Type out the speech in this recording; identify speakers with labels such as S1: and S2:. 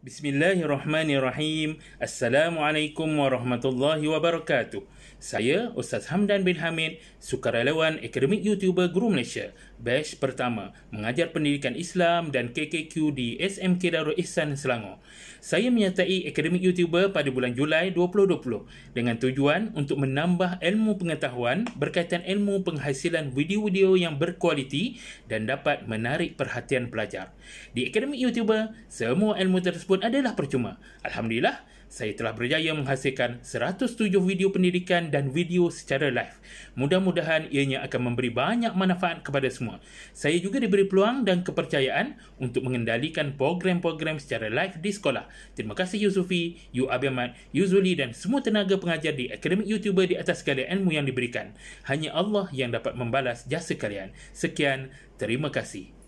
S1: Bismillahirrahmanirrahim. Assalamualaikum warahmatullahi wabarakatuh. Saya Ustaz Hamdan bin Hamid, sukarelawan akademik YouTuber Guru Malaysia, batch pertama mengajar pendidikan Islam dan KKQ di SMK Darul Ihsan Selangor. Saya menyertai akademik YouTuber pada bulan Julai 2020 dengan tujuan untuk menambah ilmu pengetahuan berkaitan ilmu penghasilan video-video yang berkualiti dan dapat menarik perhatian pelajar. Di akademik YouTuber, semua ilmu tersebut pun adalah percuma. Alhamdulillah, saya telah berjaya menghasilkan 107 video pendidikan dan video secara live. Mudah-mudahan ianya akan memberi banyak manfaat kepada semua. Saya juga diberi peluang dan kepercayaan untuk mengendalikan program-program secara live di sekolah. Terima kasih Yusufi, Yu Abiamat, Yuzuli dan semua tenaga pengajar di Akademik YouTuber di atas segala ilmu yang diberikan. Hanya Allah yang dapat membalas jasa kalian. Sekian, terima kasih.